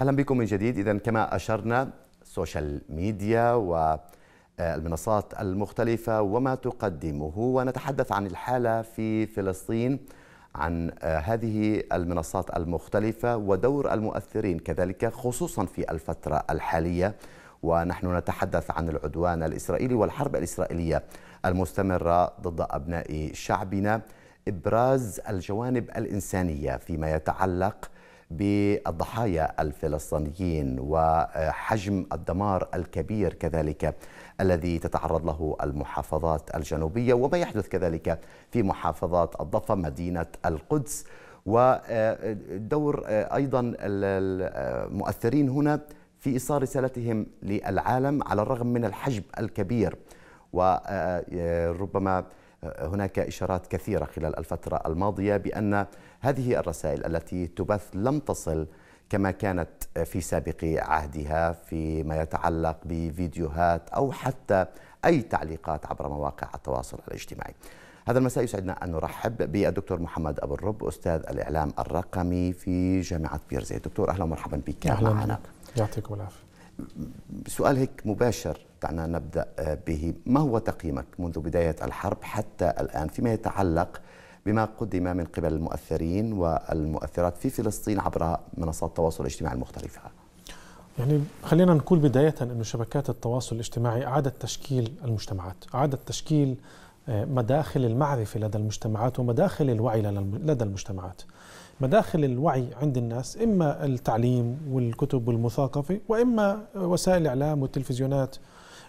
اهلا بكم من جديد اذا كما اشرنا السوشيال ميديا والمنصات آه، المختلفه وما تقدمه ونتحدث عن الحاله في فلسطين عن آه، هذه المنصات المختلفه ودور المؤثرين كذلك خصوصا في الفتره الحاليه ونحن نتحدث عن العدوان الاسرائيلي والحرب الاسرائيليه المستمره ضد ابناء شعبنا ابراز الجوانب الانسانيه فيما يتعلق بالضحايا الفلسطينيين وحجم الدمار الكبير كذلك الذي تتعرض له المحافظات الجنوبية وما يحدث كذلك في محافظات الضفة مدينة القدس ودور آه، أيضا المؤثرين هنا في إيصال رسالتهم للعالم على الرغم من الحجم الكبير وربما آه، آه، هناك إشارات كثيرة خلال الفترة الماضية بأن هذه الرسائل التي تبث لم تصل كما كانت في سابق عهدها فيما يتعلق بفيديوهات او حتى اي تعليقات عبر مواقع التواصل الاجتماعي. هذا المساء يسعدنا ان نرحب بالدكتور محمد ابو الرب استاذ الاعلام الرقمي في جامعه بيرزيت. دكتور اهلا ومرحبا بك أهلا معنا. يعطيكم العافيه. سؤال هيك مباشر دعنا نبدا به، ما هو تقييمك منذ بدايه الحرب حتى الان فيما يتعلق بما قدم من قبل المؤثرين والمؤثرات في فلسطين عبر منصات التواصل الاجتماعي المختلفة يعني خلينا نقول بداية أن شبكات التواصل الاجتماعي أعادت تشكيل المجتمعات أعادت تشكيل آه، مداخل المعرفة لدى المجتمعات ومداخل الوعي لدى المجتمعات مداخل الوعي عند الناس إما التعليم والكتب والمثاقفة وإما وسائل الإعلام والتلفزيونات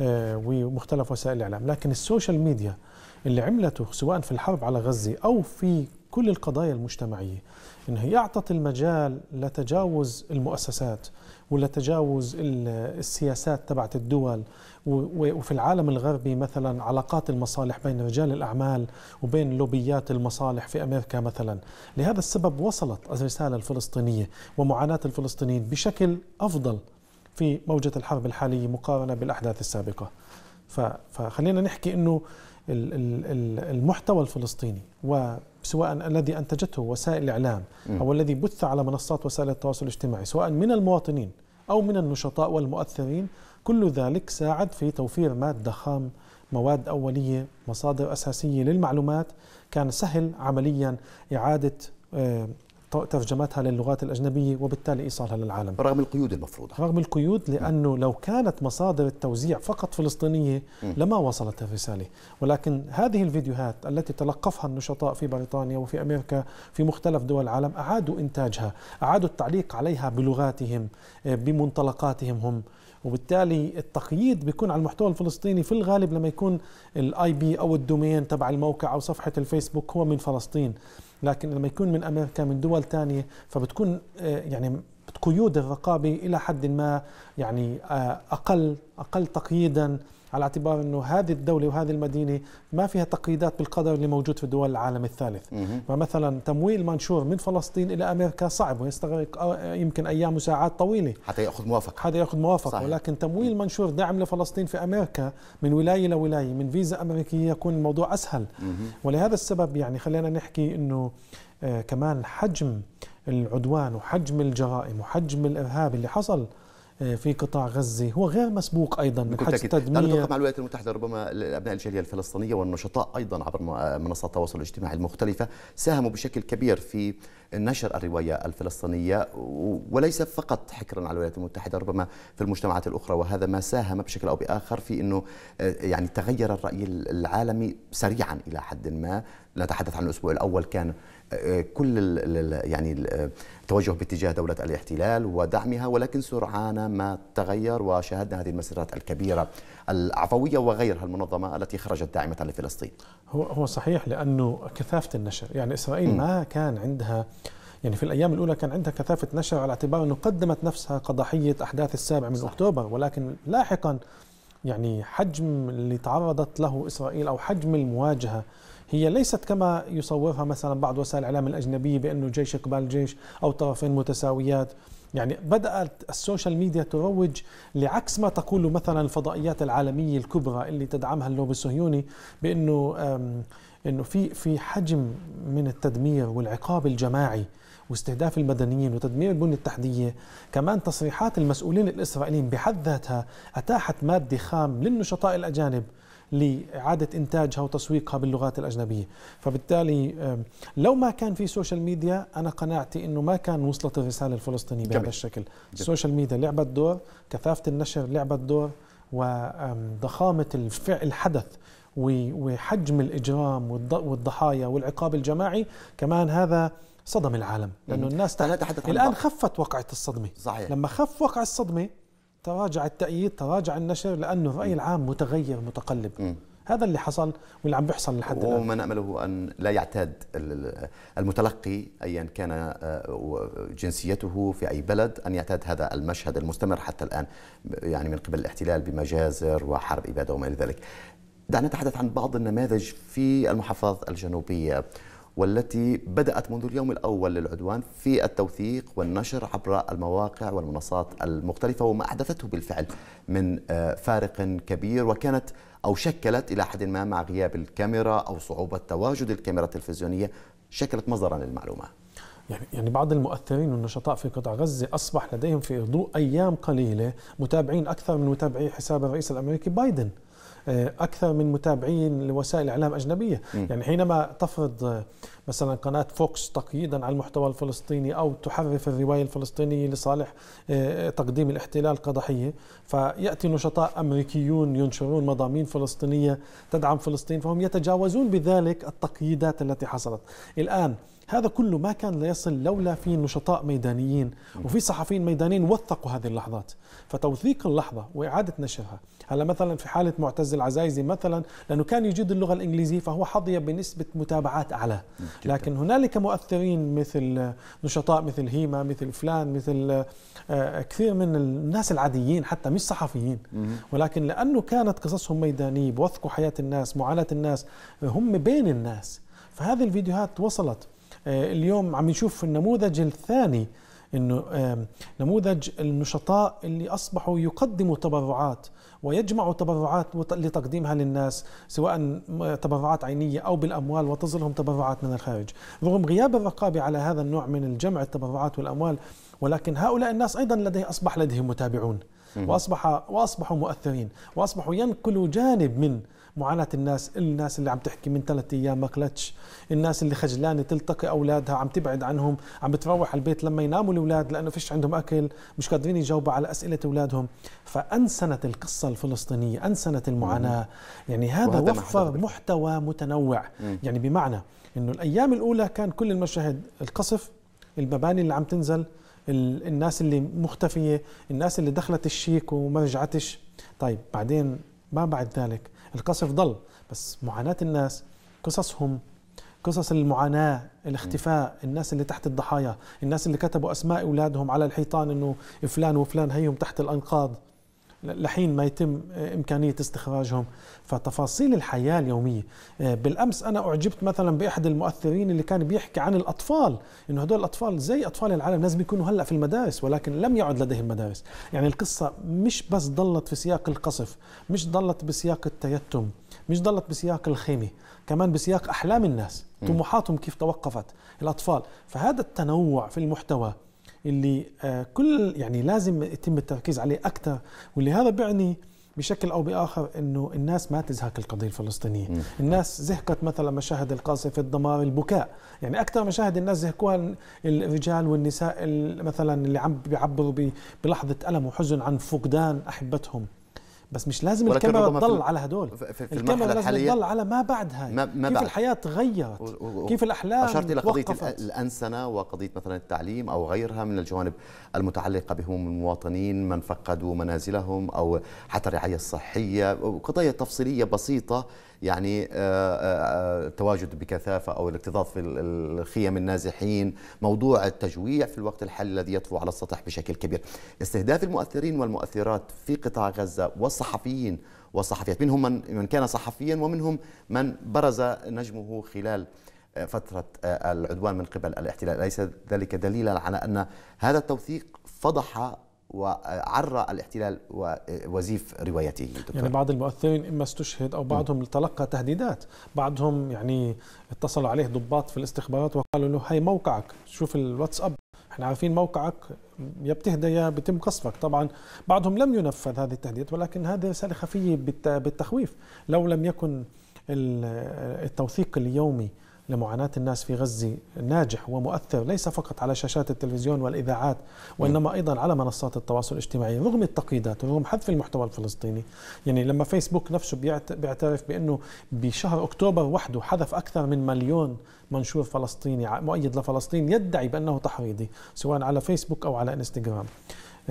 آه، ومختلف وسائل الإعلام لكن السوشيال ميديا اللي عملته سواء في الحرب على غزة أو في كل القضايا المجتمعية إنه هي أعطت المجال لتجاوز المؤسسات ولتجاوز السياسات تبعت الدول وفي العالم الغربي مثلا علاقات المصالح بين رجال الأعمال وبين لوبيات المصالح في أمريكا مثلا لهذا السبب وصلت الرسالة الفلسطينية ومعاناة الفلسطينيين بشكل أفضل في موجة الحرب الحالية مقارنة بالأحداث السابقة فخلينا نحكي أنه المحتوى الفلسطيني وسواء الذي انتجته وسائل الاعلام او الذي بث على منصات وسائل التواصل الاجتماعي سواء من المواطنين او من النشطاء والمؤثرين كل ذلك ساعد في توفير ماده خام مواد اوليه مصادر اساسيه للمعلومات كان سهل عمليا اعاده آه، ترجمتها للغات الأجنبية وبالتالي إيصالها للعالم رغم القيود المفروضة رغم القيود لأنه لو كانت مصادر التوزيع فقط فلسطينية لما وصلت الرسالة ولكن هذه الفيديوهات التي تلقفها النشطاء في بريطانيا وفي أمريكا في مختلف دول العالم أعادوا إنتاجها أعادوا التعليق عليها بلغاتهم آه، بمنطلقاتهم هم وبالتالي التقييد بيكون على المحتوى الفلسطيني في الغالب لما يكون الاي بي او الدومين تبع الموقع او صفحه الفيسبوك هو من فلسطين لكن لما يكون من امريكا من دول ثانيه فبتكون آه، يعني قيود الرقابه الى حد ما يعني آه، اقل اقل تقييدا على اعتبار انه هذه الدوله وهذه المدينه ما فيها تقييدات بالقدر اللي موجود في دول العالم الثالث فمثلا تمويل منشور من فلسطين الى امريكا صعب ويستغرق آه، يمكن ايام وساعات طويله حتى ياخذ موافقه حتى ياخذ موافقه صحيح. ولكن تمويل منشور دعم لفلسطين في امريكا من ولايه لولايه من فيزا امريكيه يكون الموضوع اسهل ولهذا السبب يعني خلينا نحكي انه آه، كمان حجم العدوان وحجم الجرائم وحجم الارهاب اللي حصل آه، في قطاع غزة هو غير مسبوق أيضا من حيث التدمير نعم، نتوقع مع الولايات المتحدة ربما الابناء الجالية الفلسطينية والنشطاء أيضا عبر آه، منصات التواصل الاجتماعي المختلفة ساهموا بشكل كبير في نشر الرواية الفلسطينية وليس فقط حكرا على الولايات المتحدة ربما في المجتمعات الأخرى وهذا ما ساهم بشكل أو بآخر في أنه آه، يعني تغير الرأي العالمي سريعا إلى حد ما نتحدث عن الأسبوع الأول كان كل ال ال يعني التوجه توجه باتجاه دولة الاحتلال ودعمها ولكن سرعان ما تغير وشاهدنا هذه المسيرات الكبيرة العفوية وغيرها المنظمة التي خرجت داعمة لفلسطين هو هو صحيح لأنه كثافة النشر يعني إسرائيل م. ما كان عندها يعني في الأيام الأولى كان عندها كثافة نشر على اعتبار أنه قدمت نفسها قضحية أحداث السابع من صح. أكتوبر ولكن لاحقا يعني حجم اللي تعرضت له إسرائيل أو حجم المواجهة هي ليست كما يصورها مثلا بعض وسائل الاعلام الاجنبيه بانه جيش اقبال جيش او طرفين متساويات يعني بدأت السوشيال ميديا تروج لعكس ما تقوله مثلا الفضائيات العالمية الكبرى اللي تدعمها اللوبي الصهيوني بأنه أنه في في حجم من التدمير والعقاب الجماعي واستهداف المدنيين وتدمير البنية التحتية كمان تصريحات المسؤولين الإسرائيليين بحد ذاتها أتاحت مادة خام للنشطاء الأجانب لإعادة إنتاجها وتسويقها باللغات الأجنبية فبالتالي لو ما كان في سوشيال ميديا أنا قناعتي أنه ما كان وصلت الرسالة الفلسطينية بهذا الشكل السوشيال ميديا لعبت دور كثافة النشر لعبت دور وضخامة الفعل الحدث وحجم الإجرام والضحايا والعقاب الجماعي كمان هذا صدم العالم لأنه الناس تحت الآن خفت وقعة الصدمة صحيح. لما خف وقع الصدمة تراجع التأييد تراجع النشر لأنه الرأي العام متغير متقلب م. هذا اللي حصل واللي عم بيحصل لحد الان وما نامله ان لا يعتاد المتلقي ايا كان آه، جنسيته في اي بلد ان يعتاد هذا المشهد المستمر حتى الان يعني من قبل الاحتلال بمجازر وحرب اباده وما الى ذلك. دعنا نتحدث عن بعض النماذج في المحافظات الجنوبيه والتي بدأت منذ اليوم الأول للعدوان في التوثيق والنشر عبر المواقع والمنصات المختلفة وما أحدثته بالفعل من آه، فارق كبير وكانت أو شكلت إلى حد ما مع غياب الكاميرا أو صعوبة تواجد الكاميرا التلفزيونية شكلت مصدرا للمعلومة يعني يعني بعض المؤثرين والنشطاء في قطاع غزه اصبح لديهم في ضوء ايام قليله متابعين اكثر من متابعي حساب الرئيس الامريكي بايدن آه، اكثر من متابعين لوسائل اعلام اجنبيه يعني حينما تفرض آه، مثلا قناه فوكس تقييدا على المحتوى الفلسطيني او تحرف الروايه الفلسطينيه لصالح آه، تقديم الاحتلال كضحيه فياتي نشطاء امريكيون ينشرون مضامين فلسطينيه تدعم فلسطين فهم يتجاوزون بذلك التقييدات التي حصلت الان هذا كله ما كان ليصل لولا في نشطاء ميدانيين وفي صحفيين ميدانيين وثقوا هذه اللحظات فتوثيق اللحظة وإعادة نشرها هلا مثلا في حالة معتز العزايزي مثلا لأنه كان يجيد اللغة الإنجليزية فهو حظي بنسبة متابعات أعلى لكن هنالك مؤثرين مثل نشطاء مثل هيما مثل فلان مثل آه، كثير من الناس العاديين حتى مش صحفيين ولكن لأنه كانت قصصهم ميدانية بوثقوا حياة الناس معاناة الناس هم بين الناس فهذه الفيديوهات وصلت آه، اليوم عم نشوف النموذج الثاني انه نموذج النشطاء اللي اصبحوا يقدموا تبرعات ويجمعوا تبرعات لتقديمها للناس سواء تبرعات عينيه او بالاموال وتصلهم تبرعات من الخارج، رغم غياب الرقابه على هذا النوع من الجمع التبرعات والاموال ولكن هؤلاء الناس ايضا لديه اصبح لديهم متابعون واصبح واصبحوا مؤثرين واصبحوا ينقلوا جانب من معاناه الناس الناس اللي عم تحكي من ثلاث ايام ما الناس اللي خجلانه تلتقي اولادها عم تبعد عنهم عم بتروح على البيت لما يناموا الاولاد لانه فيش عندهم اكل مش قادرين يجاوبوا على اسئله اولادهم فانسنت القصه الفلسطينيه انسنت المعاناه يعني هذا وفر محتوى متنوع مم. يعني بمعنى انه الايام الاولى كان كل المشاهد القصف المباني اللي عم تنزل الناس اللي مختفيه الناس اللي دخلت الشيك وما رجعتش طيب بعدين ما بعد ذلك القصف ضل بس معاناة الناس قصصهم قصص المعاناة الاختفاء الناس اللي تحت الضحايا الناس اللي كتبوا أسماء أولادهم على الحيطان أنه فلان وفلان هيهم تحت الأنقاض لحين ما يتم إمكانية استخراجهم فتفاصيل الحياة اليومية آه، بالأمس أنا أعجبت مثلا بأحد المؤثرين اللي كان بيحكي عن الأطفال إنه هدول الأطفال زي أطفال العالم لازم يكونوا هلأ في المدارس ولكن لم يعد لديهم مدارس يعني القصة مش بس ضلت في سياق القصف مش ضلت بسياق التيتم مش ضلت بسياق الخيمة كمان بسياق أحلام الناس طموحاتهم كيف توقفت الأطفال فهذا التنوع في المحتوى اللي آه، كل يعني لازم يتم التركيز عليه اكثر واللي هذا بيعني بشكل او باخر انه الناس ما تزهق القضيه الفلسطينيه، الناس زهقت مثلا مشاهد القاصفه، الدمار، البكاء، يعني اكثر مشاهد الناس زهقوها الرجال والنساء مثلا اللي عم بيعبروا بلحظه الم وحزن عن فقدان احبتهم، بس مش لازم الكاميرا تضل على هدول في, في الكاميرا لازم تضل على ما بعد هاي ما, ما كيف بعد. الحياه تغيرت و... و... كيف الاحلام اشرت الى قضيه الانسنه وقضيه مثلا التعليم او غيرها من الجوانب المتعلقه بهموم المواطنين من فقدوا منازلهم او حتى الرعايه الصحيه قضايا تفصيليه بسيطه يعني التواجد آه، آه، آه، بكثافة أو الاكتظاظ في الخيم النازحين موضوع التجويع في الوقت الحالي الذي يطفو على السطح بشكل كبير استهداف المؤثرين والمؤثرات في قطاع غزة والصحفيين والصحفيات منهم من, من كان صحفيا ومنهم من برز نجمه خلال فترة العدوان من قبل الاحتلال أليس ذلك دليلا على أن هذا التوثيق فضح وعرى الاحتلال ووزيف روايته دكتور. يعني بعض المؤثرين اما استشهد او بعضهم تلقى تهديدات بعضهم يعني اتصلوا عليه ضباط في الاستخبارات وقالوا له هي موقعك شوف الواتساب احنا عارفين موقعك يا بتهدى يا بيتم قصفك طبعا بعضهم لم ينفذ هذه التهديد ولكن هذه رساله خفيه بالتخويف لو لم يكن التوثيق اليومي لمعاناة الناس في غزة ناجح ومؤثر ليس فقط على شاشات التلفزيون والإذاعات وإنما أيضا على منصات التواصل الاجتماعي رغم التقييدات ورغم حذف المحتوى الفلسطيني يعني لما فيسبوك نفسه بيعترف بأنه بشهر أكتوبر وحده حذف أكثر من مليون منشور فلسطيني مؤيد لفلسطين يدعي بأنه تحريضي سواء على فيسبوك أو على انستغرام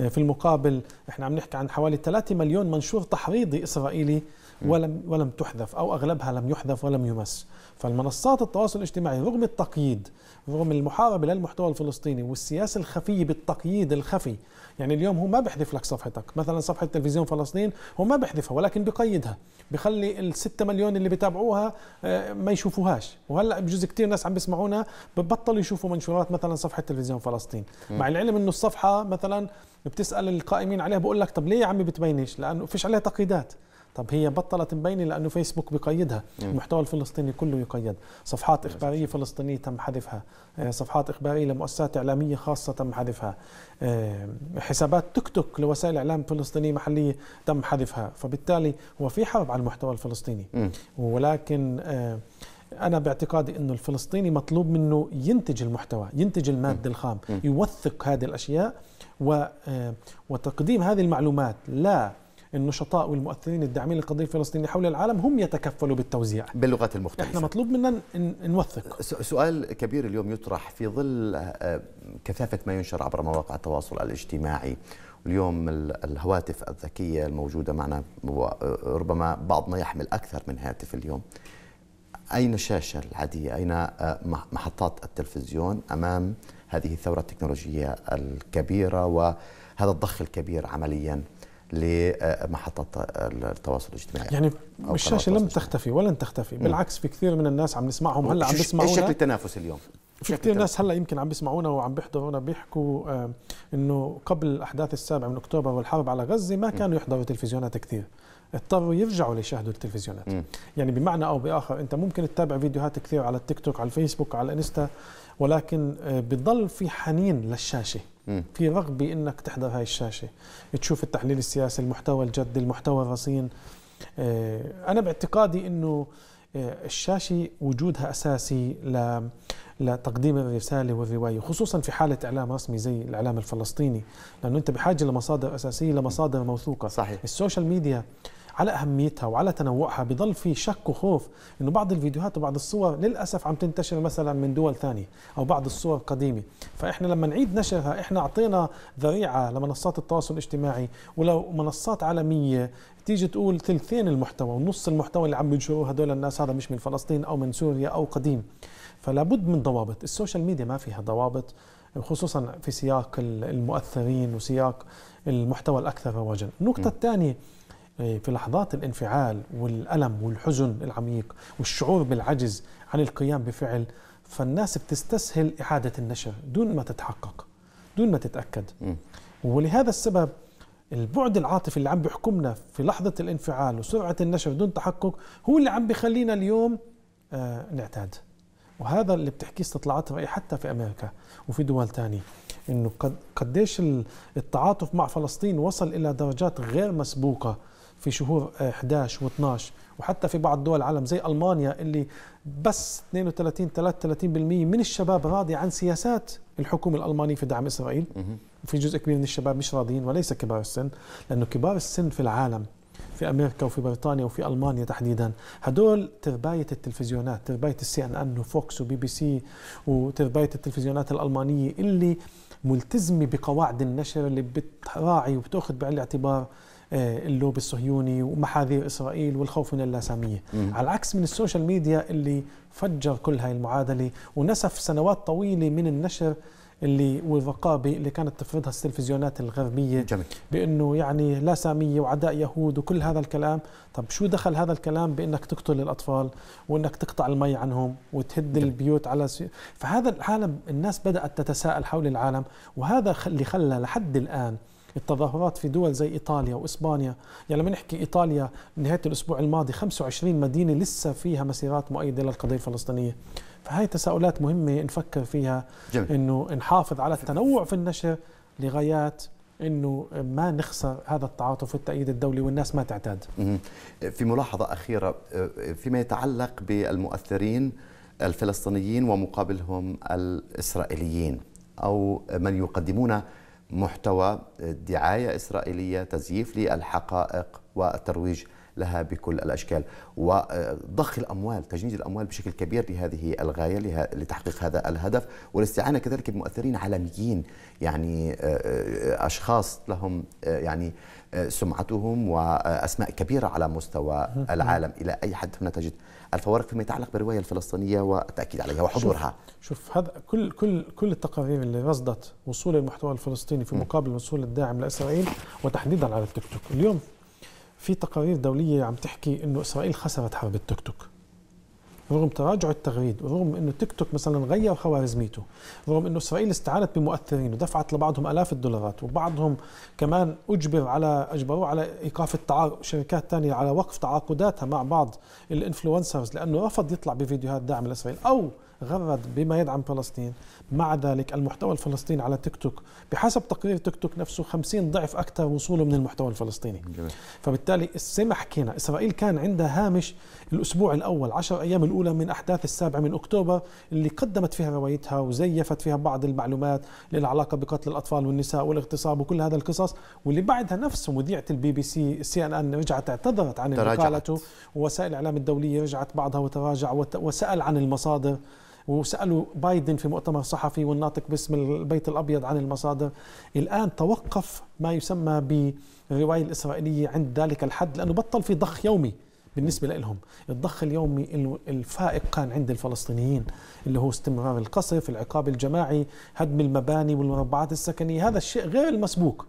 آه، في المقابل احنا عم نحكي عن حوالي 3 مليون منشور تحريضي إسرائيلي ولم ولم تحذف او اغلبها لم يحذف ولم يمس فالمنصات التواصل الاجتماعي رغم التقييد رغم المحاربه للمحتوى الفلسطيني والسياسه الخفيه بالتقييد الخفي يعني اليوم هو ما بيحذف لك صفحتك مثلا صفحه تلفزيون فلسطين هو ما بيحذفها ولكن بقيدها بخلي ال6 مليون اللي بيتابعوها آه، ما يشوفوهاش وهلا بجوز كثير ناس عم بيسمعونا ببطلوا يشوفوا منشورات مثلا صفحه تلفزيون فلسطين مع العلم انه الصفحه مثلا بتسال القائمين عليها بقول لك طب ليه يا عمي بتبينش لانه فيش عليها تقييدات طب هي بطلت مبينه لانه فيسبوك بقيدها نعم. المحتوى الفلسطيني كله يقيد صفحات اخباريه فلسطينيه تم حذفها آه، صفحات اخباريه لمؤسسات اعلاميه خاصه تم حذفها آه، حسابات تيك توك لوسائل اعلام فلسطينيه محليه تم حذفها فبالتالي هو في حرب على المحتوى الفلسطيني ولكن آه، انا باعتقادي انه الفلسطيني مطلوب منه ينتج المحتوى ينتج الماده الخام يوثق هذه الاشياء وتقديم هذه المعلومات لا النشطاء والمؤثرين الداعمين للقضيه الفلسطينيه حول العالم هم يتكفلوا بالتوزيع باللغات المختلفه احنا مطلوب منا نوثق سؤال كبير اليوم يطرح في ظل آه، كثافه ما ينشر عبر مواقع التواصل الاجتماعي اليوم الهواتف الذكيه الموجوده معنا ربما بعض ما يحمل اكثر من هاتف اليوم أين الشاشة العادية أين آه، محطات التلفزيون أمام هذه الثورة التكنولوجية الكبيرة وهذا الضخ الكبير عمليا لمحطات التواصل الاجتماعي يعني الشاشه لم تختفي ولن تختفي بالعكس في كثير من الناس عم نسمعهم هلا عم بيسمعونا ايش شكل التنافس اليوم في كثير ناس هلا يمكن عم بيسمعونا وعم بيحضرونا بيحكوا آه، انه قبل احداث السابع من اكتوبر والحرب على غزه ما كانوا يحضروا تلفزيونات كثير اضطروا يرجعوا ليشاهدوا التلفزيونات م. يعني بمعنى او باخر انت ممكن تتابع فيديوهات كثير على التيك توك على الفيسبوك على الانستا ولكن آه، بضل في حنين للشاشه م. في رغبه انك تحضر هاي الشاشه تشوف التحليل السياسي المحتوى الجد المحتوى الرصين آه، انا باعتقادي انه آه، الشاشه وجودها اساسي ل لتقديم الرساله والروايه خصوصا في حاله اعلام رسمي زي الاعلام الفلسطيني لانه انت بحاجه لمصادر اساسيه لمصادر موثوقه صحيح السوشيال ميديا على اهميتها وعلى تنوعها بضل في شك وخوف انه بعض الفيديوهات وبعض الصور للاسف عم تنتشر مثلا من دول ثانيه او بعض الصور قديمه فاحنا لما نعيد نشرها احنا اعطينا ذريعه لمنصات التواصل الاجتماعي ولو منصات عالميه تيجي تقول ثلثين المحتوى ونص المحتوى اللي عم ينشروه هدول الناس هذا مش من فلسطين او من سوريا او قديم فلا بد من ضوابط السوشيال ميديا ما فيها ضوابط خصوصا في سياق المؤثرين وسياق المحتوى الاكثر رواجا النقطه الثانيه إيه، في لحظات الانفعال والألم والحزن العميق والشعور بالعجز عن القيام بفعل فالناس بتستسهل إعادة النشر دون ما تتحقق دون ما تتأكد ولهذا السبب البعد العاطفي اللي عم بيحكمنا في لحظة الانفعال وسرعة النشر دون تحقق هو اللي عم بيخلينا اليوم آه، نعتاد وهذا اللي بتحكيه استطلاعات رأي حتى في أمريكا وفي دول تانية انه قديش التعاطف مع فلسطين وصل الى درجات غير مسبوقه في شهور 11 و12 وحتى في بعض دول العالم زي المانيا اللي بس 32 33% من الشباب راضي عن سياسات الحكومه الالمانيه في دعم اسرائيل وفي جزء كبير من الشباب مش راضيين وليس كبار السن لانه كبار السن في العالم في امريكا وفي بريطانيا وفي المانيا تحديدا هدول تربايه التلفزيونات تربايه السي ان ان وفوكس وبي بي سي وتربايه التلفزيونات الالمانيه اللي ملتزمه بقواعد النشر اللي بتراعي وبتاخذ بعين الاعتبار آه، اللوب الصهيوني ومحاذير إسرائيل والخوف من اللاسامية على العكس من السوشيال ميديا اللي فجر كل هاي المعادلة ونسف سنوات طويلة من النشر اللي والرقابه اللي كانت تفرضها التلفزيونات الغربيه جميل. بانه يعني لا ساميه وعداء يهود وكل هذا الكلام طب شو دخل هذا الكلام بانك تقتل الاطفال وانك تقطع المي عنهم وتهد جميل. البيوت على سي... فهذا العالم الناس بدات تتساءل حول العالم وهذا اللي خلى لحد الان التظاهرات في دول زي إيطاليا وإسبانيا يعني لما نحكي إيطاليا نهاية الأسبوع الماضي 25 مدينة لسه فيها مسيرات مؤيدة للقضية الفلسطينية فهي تساؤلات مهمة نفكر فيها جميل. أنه نحافظ على التنوع في النشر لغايات انه ما نخسر هذا التعاطف والتأييد الدولي والناس ما تعتاد. في ملاحظه اخيره فيما يتعلق بالمؤثرين الفلسطينيين ومقابلهم الاسرائيليين او من يقدمون محتوى دعاية إسرائيلية تزييف للحقائق والترويج لها بكل الأشكال وضخ الأموال تجنيد الأموال بشكل كبير لهذه الغاية لتحقيق هذا الهدف والاستعانة كذلك بمؤثرين عالميين يعني آه، آه، أشخاص لهم آه، يعني سمعتهم وأسماء كبيرة على مستوى العالم إلى أي حد هنا تجد الفوارق فيما يتعلق بالرواية الفلسطينية والتأكيد عليها وحضورها شوف, شوف هذا كل كل كل التقارير اللي رصدت وصول المحتوى الفلسطيني في مقابل وصول الداعم لإسرائيل وتحديدا على التيك توك اليوم في تقارير دولية عم تحكي انه اسرائيل خسرت حرب التوك توك رغم تراجع التغريد ورغم انه تيك توك مثلا غير خوارزميته رغم انه اسرائيل استعانت بمؤثرين ودفعت لبعضهم الاف الدولارات وبعضهم كمان اجبر على اجبروه على ايقاف التعاقد شركات ثانيه على وقف تعاقداتها مع بعض الانفلونسرز لانه رفض يطلع بفيديوهات داعمه لاسرائيل او غرد بما يدعم فلسطين مع ذلك المحتوى الفلسطيني على تيك توك بحسب تقرير تيك توك نفسه 50 ضعف أكثر وصوله من المحتوى الفلسطيني جميل. فبالتالي زي ما حكينا إسرائيل كان عندها هامش الأسبوع الأول 10 أيام الأولى من أحداث السابع من أكتوبر اللي قدمت فيها روايتها وزيفت فيها بعض المعلومات للعلاقة بقتل الأطفال والنساء والاغتصاب وكل هذا القصص واللي بعدها نفسه مذيعة البي بي سي سي ان ان رجعت اعتذرت عن تراجعت. مقالته ووسائل الإعلام الدولية رجعت بعضها وتراجع وسأل عن المصادر وسالوا بايدن في مؤتمر صحفي والناطق باسم البيت الابيض عن المصادر الان توقف ما يسمى بالروايه الاسرائيليه عند ذلك الحد لانه بطل في ضخ يومي بالنسبة لهم الضخ اليومي الفائق كان عند الفلسطينيين اللي هو استمرار القصف العقاب الجماعي هدم المباني والمربعات السكنية هذا الشيء غير المسبوق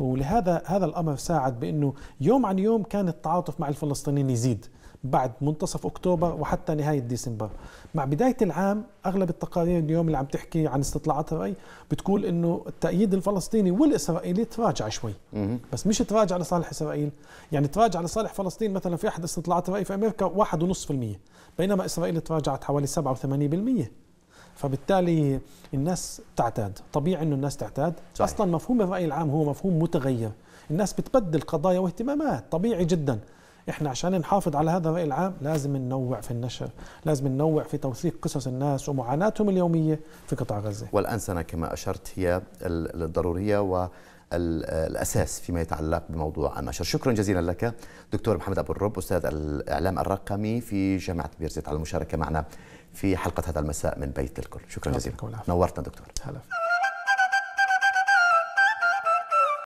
ولهذا هذا الأمر ساعد بأنه يوم عن يوم كان التعاطف مع الفلسطينيين يزيد بعد منتصف اكتوبر وحتى نهايه ديسمبر مع بدايه العام اغلب التقارير اليوم اللي عم تحكي عن استطلاعات الراي بتقول انه التأييد الفلسطيني والاسرائيلي تراجع شوي بس مش تراجع لصالح اسرائيل يعني تراجع لصالح فلسطين مثلا في احد استطلاعات الراي في امريكا 1.5% بينما اسرائيل تراجعت حوالي 87% فبالتالي الناس تعتاد طبيعي انه الناس تعتاد صحيح. اصلا مفهوم الراي العام هو مفهوم متغير الناس بتبدل قضايا واهتمامات طبيعي جدا احنا عشان نحافظ على هذا الرأي العام لازم ننوع في النشر لازم ننوع في توثيق قصص الناس ومعاناتهم اليومية في قطاع غزة والأنسنة كما أشرت هي الضرورية و الاساس فيما يتعلق بموضوع النشر شكرا جزيلا لك دكتور محمد ابو الرب استاذ الاعلام الرقمي في جامعه بيرزيت على المشاركه معنا في حلقه هذا المساء من بيت الكل شكرا جزيلا نورتنا دكتور هلا